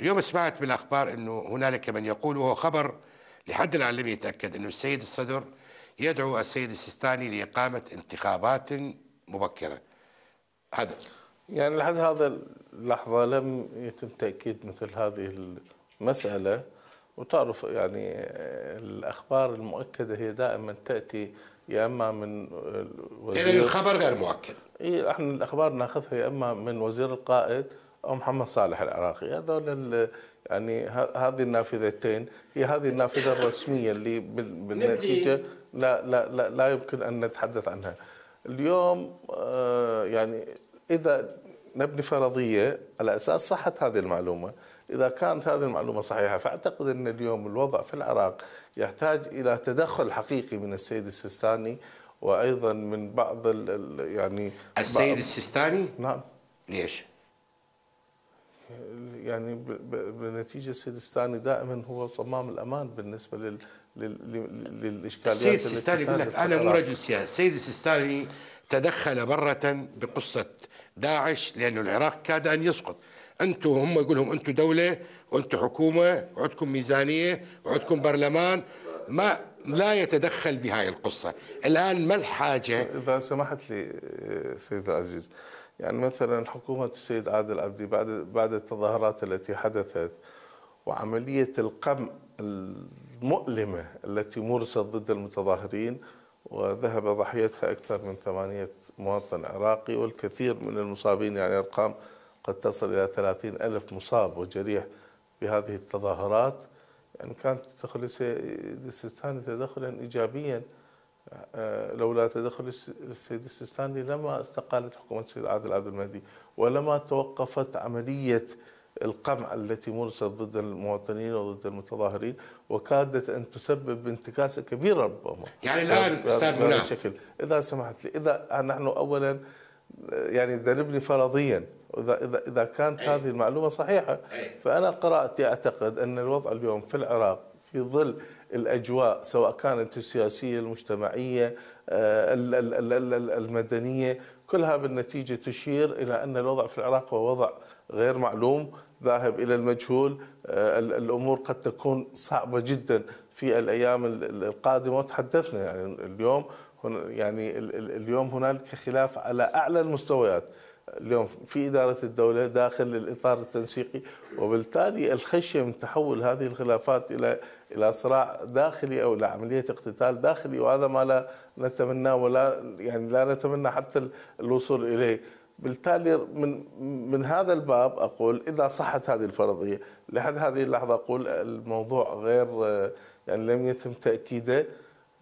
اليوم سمعت بالأخبار أنه هنالك من يقول وهو خبر لحد الآن لم يتأكد أنه السيد الصدر يدعو السيد السيستاني لإقامة انتخابات مبكرة هذا يعني لحد هذا اللحظة لم يتم تأكيد مثل هذه المسألة وتعرف يعني الأخبار المؤكدة هي دائما تأتي يا اما من يعني وزير الخبر غير مؤكد اي احنا الاخبار ناخذها يا اما من وزير القائد او محمد صالح العراقي هذول يعني هذه النافذتين هي هذه النافذه الرسميه اللي بالنتيجه لا لا لا, لا يمكن ان نتحدث عنها اليوم آه، يعني اذا نبني فرضيه على اساس صحه هذه المعلومه اذا كانت هذه المعلومه صحيحه فاعتقد ان اليوم الوضع في العراق يحتاج الى تدخل حقيقي من السيد السيستاني وايضا من بعض ال يعني السيد السيستاني نعم ليش يعني بنتيجه سيستاني دائما هو صمام الامان بالنسبه لل للاشكاليات السيد سيستاني يقول لك انا مو رجل سياسي، السيد سيستاني تدخل مرة بقصة داعش لأن العراق كاد أن يسقط أنتم هم يقول لهم أنتم دولة وأنتم حكومة وعندكم ميزانية وعندكم برلمان ما لا يتدخل بهاي القصة الآن ما الحاجة إذا سمحت لي سيد العزيز يعني مثلا حكومة السيد عادل عبدي بعد بعد التظاهرات التي حدثت وعملية القمع المؤلمة التي مورست ضد المتظاهرين وذهب ضحيتها أكثر من ثمانية مواطن عراقي والكثير من المصابين يعني أرقام قد تصل إلى ثلاثين ألف مصاب وجريح بهذه التظاهرات يعني كانت تدخل لسيستان تدخلا إيجابيا لولا تدخل السيد السيستاني لما استقالت حكومة السيد عادل عبد المهدي ولما توقفت عملية القمع التي مرست ضد المواطنين وضد المتظاهرين وكادت ان تسبب انتكاسه كبيره ربما يعني الان استاذ مناف اذا سمحت لي اذا نحن اولا يعني اذا نبني فرضيا اذا اذا اذا كانت هذه المعلومه صحيحه فانا قراتي اعتقد ان الوضع اليوم في العراق في ظل الاجواء سواء كانت السياسيه المجتمعيه آه، المدنيه كلها بالنتيجه تشير الى ان الوضع في العراق هو وضع غير معلوم ذاهب الى المجهول آه، الامور قد تكون صعبه جدا في الايام القادمه وتحدثنا يعني اليوم يعني اليوم هنالك خلاف على اعلى المستويات اليوم في إدارة الدولة داخل الإطار التنسيقي وبالتالي الخشية من تحول هذه الخلافات إلى إلى صراع داخلي أو إلى عملية اقتتال داخلي وهذا ما لا نتمناه ولا يعني لا نتمنى حتى الوصول إليه بالتالي من من هذا الباب اقول اذا صحت هذه الفرضيه لحد هذه اللحظه اقول الموضوع غير يعني لم يتم تاكيده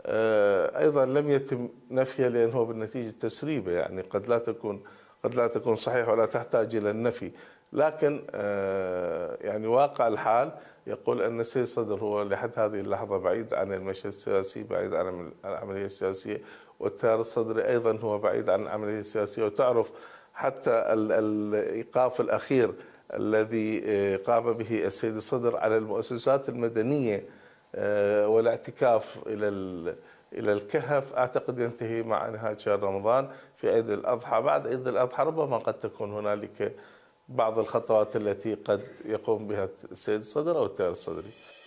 آه، ايضا لم يتم نفيه لانه بالنتيجه تسريبه يعني قد لا تكون قد لا تكون صحيحة ولا تحتاج إلى النفي لكن آه، يعني واقع الحال يقول أن السيد صدر هو لحد هذه اللحظة بعيد عن المشهد السياسي بعيد عن العملية السياسية والتيار الصدري أيضا هو بعيد عن العملية السياسية وتعرف حتى الإيقاف الأخير الذي آه، قام به السيد الصدر على المؤسسات المدنية آه، والاعتكاف إلى إلى الكهف أعتقد ينتهي مع نهاية شهر رمضان في عيد الأضحى بعد عيد الأضحى ربما قد تكون هنالك بعض الخطوات التي قد يقوم بها السيد الصدر أو التيار الصدري